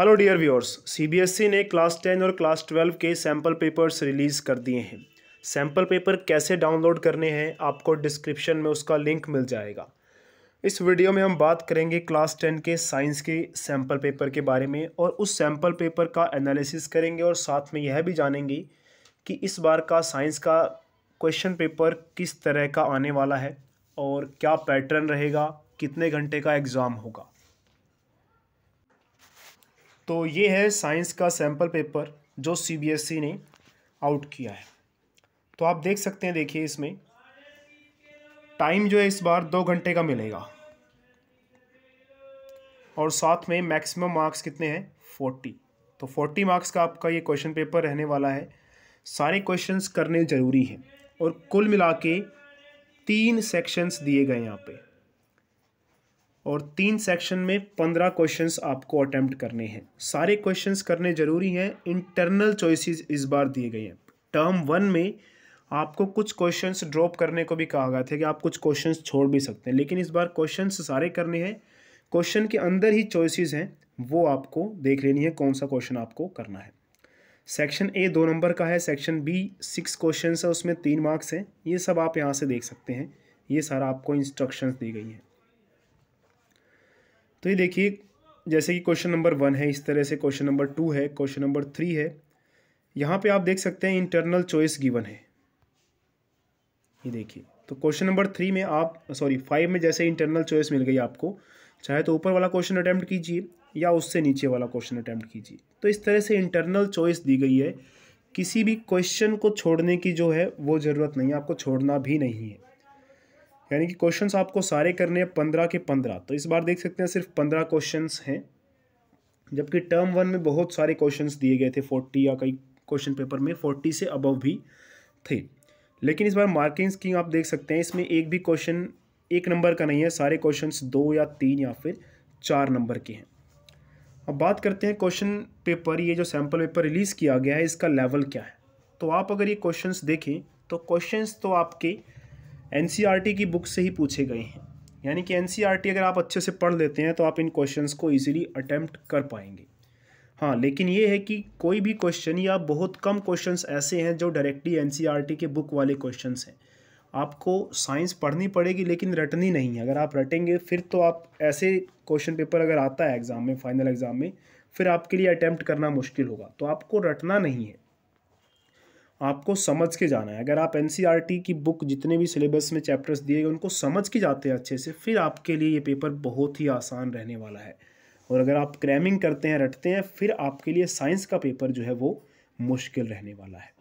hello dear viewers CBSE ने class ten और class twelve के सैम्पल पेपर्स रिलीज़ कर दिए हैं सैम्पल पेपर कैसे डाउनलोड करने हैं आपको डिस्क्रिप्शन में उसका लिंक मिल जाएगा इस वीडियो में हम बात करेंगे क्लास टेन के साइंस के सैम्पल पेपर के बारे में और उस सैम्पल पेपर का एनालिसिस करेंगे और साथ में यह भी जानेंगे कि इस बार का साइंस का क्वेश्चन पेपर किस तरह का आने वाला है और क्या पैटर्न रहेगा कितने घंटे का एग्ज़ाम होगा तो ये है साइंस का सैम्पल पेपर जो सी e ने आउट किया है तो आप देख सकते हैं देखिए इसमें टाइम जो है इस बार दो घंटे का मिलेगा और साथ में मैक्सिमम मार्क्स कितने हैं फोर्टी तो फोर्टी मार्क्स का आपका ये क्वेश्चन पेपर रहने वाला है सारे क्वेश्चंस करने ज़रूरी हैं और कुल मिला के तीन सेक्शंस दिए गए यहाँ पे और तीन सेक्शन में पंद्रह क्वेश्चंस आपको अटैम्प्ट करने हैं सारे क्वेश्चंस करने ज़रूरी हैं इंटरनल चॉइसेस इस बार दिए गए हैं टर्म वन में आपको कुछ क्वेश्चंस ड्रॉप करने को भी कहा गया था कि आप कुछ क्वेश्चंस छोड़ भी सकते हैं लेकिन इस बार क्वेश्चंस सारे करने हैं क्वेश्चन के अंदर ही चॉइसिस हैं वो आपको देख लेनी है कौन सा क्वेश्चन आपको करना है सेक्शन ए दो नंबर का है सेक्शन बी सिक्स क्वेश्चन है उसमें तीन मार्क्स हैं ये सब आप यहाँ से देख सकते हैं ये सारा आपको इंस्ट्रक्शंस दी गई हैं तो ये देखिए जैसे कि क्वेश्चन नंबर वन है इस तरह से क्वेश्चन नंबर टू है क्वेश्चन नंबर थ्री है यहाँ पे आप देख सकते हैं इंटरनल चॉइस गिवन है ये देखिए तो क्वेश्चन नंबर थ्री में आप सॉरी फाइव में जैसे इंटरनल चॉइस मिल गई आपको चाहे तो ऊपर वाला क्वेश्चन अटैम्प्ट कीजिए या उससे नीचे वाला क्वेश्चन अटैम्प्ट कीजिए तो इस तरह से इंटरनल चॉइस दी गई है किसी भी क्वेश्चन को छोड़ने की जो है वो ज़रूरत नहीं है आपको छोड़ना भी नहीं है यानी कि क्वेश्चंस आपको सारे करने हैं पंद्रह के पंद्रह तो इस बार देख सकते हैं सिर्फ पंद्रह क्वेश्चंस हैं जबकि टर्म वन में बहुत सारे क्वेश्चंस दिए गए थे फोर्टी या कई क्वेश्चन पेपर में फोर्टी से अबव भी थे लेकिन इस बार मार्किंग स्कीम आप देख सकते हैं इसमें एक भी क्वेश्चन एक नंबर का नहीं है सारे क्वेश्चंस दो या तीन या फिर चार नंबर के हैं अब बात करते हैं क्वेश्चन पेपर ये जो सैम्पल पेपर रिलीज़ किया गया है इसका लेवल क्या है तो आप अगर ये क्वेश्चंस देखें तो क्वेश्चंस तो आपके एन की बुक से ही पूछे गए हैं यानी कि एन अगर आप अच्छे से पढ़ लेते हैं तो आप इन क्वेश्चन को ईजिली अटैम्प्ट कर पाएंगे हाँ लेकिन ये है कि कोई भी क्वेश्चन या बहुत कम क्वेश्चन ऐसे हैं जो डायरेक्टली एन के बुक वाले क्वेश्चन हैं आपको साइंस पढ़नी पड़ेगी लेकिन रटनी नहीं है अगर आप रटेंगे फिर तो आप ऐसे क्वेश्चन पेपर अगर आता है एग्ज़ाम में फाइनल एग्ज़ाम में फिर आपके लिए अटैम्प्ट करना मुश्किल होगा तो आपको रटना नहीं है आपको समझ के जाना है अगर आप एन e की बुक जितने भी सिलेबस में चैप्टर्स दिए गए उनको समझ के जाते हैं अच्छे से फिर आपके लिए ये पेपर बहुत ही आसान रहने वाला है और अगर आप क्रैमिंग करते हैं रटते हैं फिर आपके लिए साइंस का पेपर जो है वो मुश्किल रहने वाला है